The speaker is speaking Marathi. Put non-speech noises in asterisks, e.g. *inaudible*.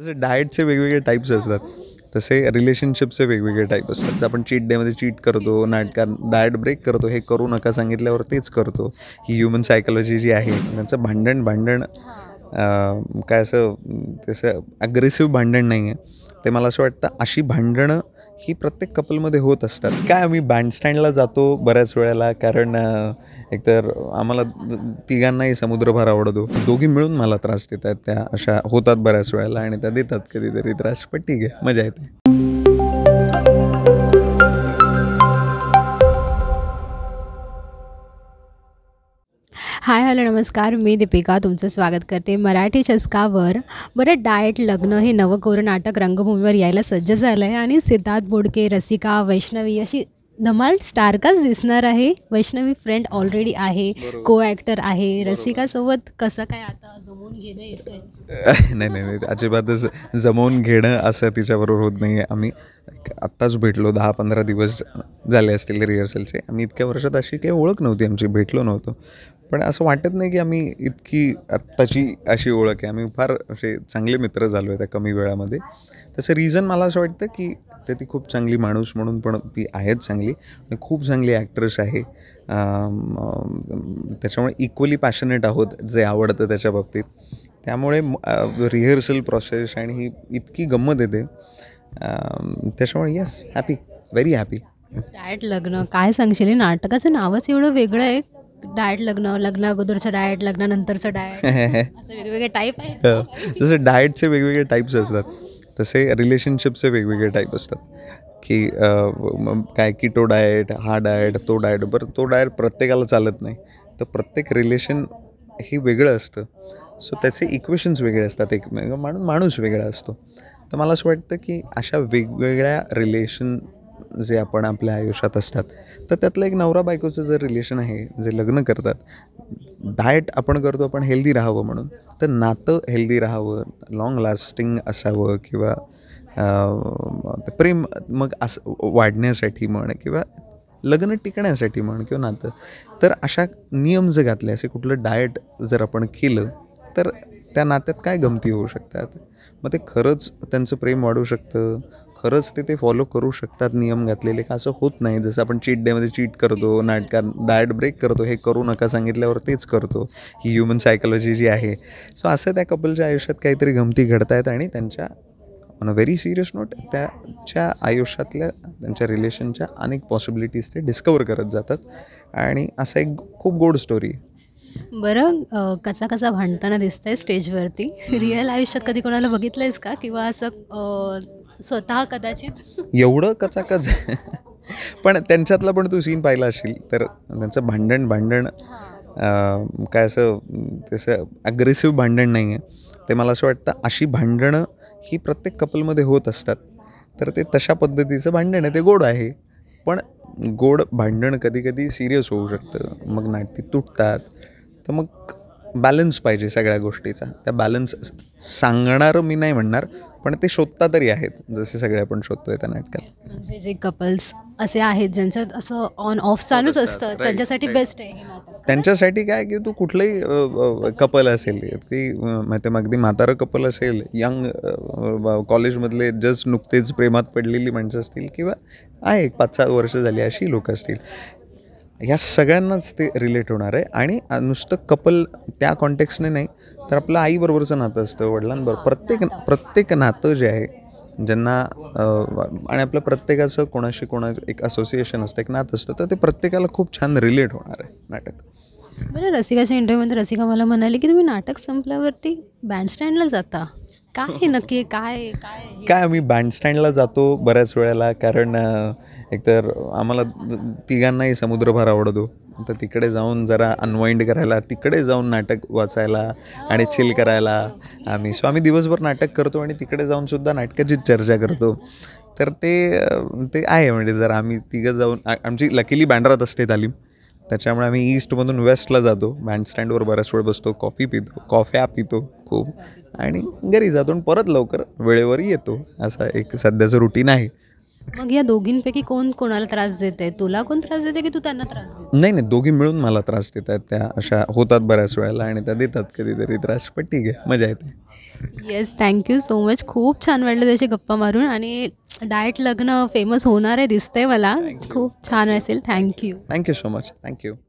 जसे डाएटचे वेगवेगळे टाईप्स असतात तसे रिलेशनशिपचे वेगवेगळे टाईप असतात आपण चीट डेमध्ये चीट करतो नाटकात डाएट ब्रेक करतो हे करू नका सांगितल्यावर तेच करतो ही ह्युमन सायकॉलॉजी जी आहे त्यांचं भांडण भांडण काय असं तसं अग्रेसिव्ह भांडण नाही आहे ते मला असं वाटतं अशी भांडणं ही प्रत्येक कपलमध्ये होत असतात काय आम्ही बँडस्टँडला जातो बऱ्याच वेळेला कारण एकतर आम्हाला तिघांनाही समुद्रभार आवडतो दोघी मिळून मला त्रास देतात त्या अशा होतात बऱ्याच वेळेला आणि त्या देतात कधीतरी त्रास पण ठीक आहे मजा येते हाय हॅलो नमस्कार मी दीपिका तुमचं स्वागत करते मराठी चषकावर बरं डाएट लग्न हे नवकोर नाटक रंगभूमीवर यायला सज्ज झालं आहे आणि सिद्धार्थ बोडके रसिका वैष्णवी अशी धमाल स्टारकाच दिसणार आहे वैष्णवी फ्रेंड ऑलरेडी आहे को ॲक्टर आहे रसिकासोबत कसं काय आता जमवून घेणं येतं *laughs* नाही नाही अजिबातच जमवून घेणं असं तिच्याबरोबर होत नाही आम्ही आत्ताच भेटलो दहा पंधरा दिवस झाले असतील रिहर्सलचे आम्ही इतक्या वर्षात अशी काही ओळख नव्हती आमची भेटलो नव्हतो पण असं वाटत नाही की आम्ही इतकी आत्ताची अशी ओळख आहे आम्ही फार असे चांगले मित्र झालो आहे त्या कमी वेळामध्ये तसं रिझन मला असं वाटतं की ते ती खूप चांगली माणूस म्हणून पण ती आहेत चांगली खूप चांगली ॲक्ट्रेस आहे त्याच्यामुळे इक्वली पॅशनेट आहोत जे आवडतं त्याच्या बाबतीत त्यामुळे रिहर्सल प्रोसेस आणि ही इतकी गंमत येते त्याच्यामुळे येस हॅपी व्हेरी हॅपी लग्न काय सांगशील नाटकाचं नावच एवढं वेगळं आहे डाएट लग्न लग्न अगोदरचं डाएट लग्नानंतरचं डाएट *laughs* असे वेगवेगळे टाईप आहेत हो. जसे डाएटचे वेगवेगळे टाईप्स असतात तसे रिलेशनशिपचे वेगवेगळे टाईप असतात की काय किटो डाएट हा डाएट तो डाएट बरं तो डाएट प्रत्येकाला चालत नाही तर प्रत्येक रिलेशन हे वेगळं असतं सो त्याचे इक्वेशन्स वेगळे असतात एकमेक माणूस माणूस वेगळा असतो तर मला असं वाटतं की अशा वेगवेगळ्या रिलेशन जे आपण आपल्या आयुष्यात असतात तर त्यातलं एक नवरा बायकोचं जर रिलेशन आहे जे लग्न करतात डाएट आपण करतो आपण हेल्दी राहावं म्हणून तर नातं हेल्दी राहावं लाँग लास्टिंग असावं किंवा प्रेम मग अस वाढण्यासाठी म्हण किंवा लग्न टिकण्यासाठी म्हण किंवा नातं तर अशा नियम जर घातले असे कुठलं डाएट जर आपण केलं तर त्या नात्यात काय गमती होऊ शकतात मग ते खरंच त्यांचं प्रेम वाढू शकतं खरंच ते ते फॉलो करू शकतात नियम घातलेले का असं होत नाही जसं आपण चीट डेमध्ये चीट करतो नाटकात डायट ब्रेक करतो हे करू नका सांगितल्यावर तेच करतो ही ह्युमन सायकोलॉजी जी आहे सो असं त्या कपलच्या आयुष्यात काहीतरी गमती आहेत आणि त्यांच्या on a very serious note त्याच्या आयुष्यातल्या त्यांच्या रिलेशनच्या अनेक पॉसिबिलिटीज ते डिस्कवर करत जातात आणि असं एक खूप गोड स्टोरी बरं कसा कसा भांडताना आहे स्टेजवरती रिअल आयुष्यात कधी कोणाला बघितलं आहेस का किंवा असं स्वतः कदाचित एवढं कचाकच पण त्यांच्यातला पण तू सीन पाहिला असेल तर त्यांचं भांडण भांडण काय असं त्याचं अग्रेसिव्ह भांडण नाही आहे ते मला असं वाटतं अशी भांडणं ही प्रत्येक कपलमध्ये होत असतात तर ते तशा पद्धतीचं भांडण आहे ते गोड आहे पण गोड भांडण कधी कधी सिरियस होऊ शकतं मग नाटकी तुटतात तर मग बॅलन्स पाहिजे सगळ्या गोष्टीचा त्या बॅलन्स सांगणारं मी नाही म्हणणार पण ते शोधता तरी आहेत जसे सगळे आपण शोधतोय त्या नाटकात म्हणजे जे कपल्स असे आहेत ज्यांच्यात असं ऑन ऑफ चालूच असतं त्यांच्यासाठी बेस्ट आहे त्यांच्यासाठी काय की तू कुठलंही कपल असेल ती माहिती मग अगदी म्हातारं कपल असेल यंग कॉलेजमधले जस्ट नुकतेच प्रेमात पडलेली माणसं असतील किंवा आहे पाच सात वर्ष झाली अशी लोक असतील ह्या सगळ्यांनाच ते रिलेट होणार आहे आणि नुसतं कपल त्या कॉन्टेक्स्टने नाही तर आपलं आईबरोबरचं नातं असतं वडिलांबरोबर प्रत्येक प्रत्येक नातं जे आहे ज्यांना आणि आपलं प्रत्येकाचं कोणाशी कोणा एक असोसिएशन असतं एक नातं असतं तर ते प्रत्येकाला खूप छान रिलेट होणार आहे नाटक बरं रसिकाच्या इंटरव्ह्यूमध्ये रसिका मला म्हणाली की तुम्ही नाटक संपल्यावरती बँडस्टँडला जाता काय नक्की काय काय काय आम्ही बँडस्टँडला जातो बऱ्याच वेळेला कारण एकतर आम्हाला तिघांनाही समुद्रभार आवडतो तर तिकडे जाऊन जरा अनवाइंड करायला तिकडे जाऊन नाटक वाचायला आणि चिल करायला आम्ही स्वामी दिवसभर नाटक करतो आणि तिकडे जाऊनसुद्धा नाटकाची चर्चा करतो तर ते ते आहे म्हणजे जर आम्ही तिघं जाऊन आमची लकीली बँड्रात असते तालीम त्याच्यामुळे आम्ही ईस्टमधून वेस्टला जातो बँडस्टँडवर बऱ्याच वेळ बसतो कॉफी पितो कॉफ्या पितो खूप आणि घरी जातो आणि परत लवकर वेळेवर येतो असा एक सध्याचं रुटीन आहे मग या दोघींपैकी कोण कोणाला त्रास देत आहे तुला कोण त्रास देते की तू त्यांना त्रास देते नाही नाही दोघी मिळून मला त्रास देतात त्या अशा होतात बऱ्याच वेळेला आणि त्या देतात कधीतरी त्रास पण ठीक आहे मजा येते येस थँक्यू सो मच खूप छान वाटलं त्याची गप्पा मारून आणि डायट लग्न फेमस होणार आहे दिसतंय मला खूप छान असेल thank you thank you so much thank you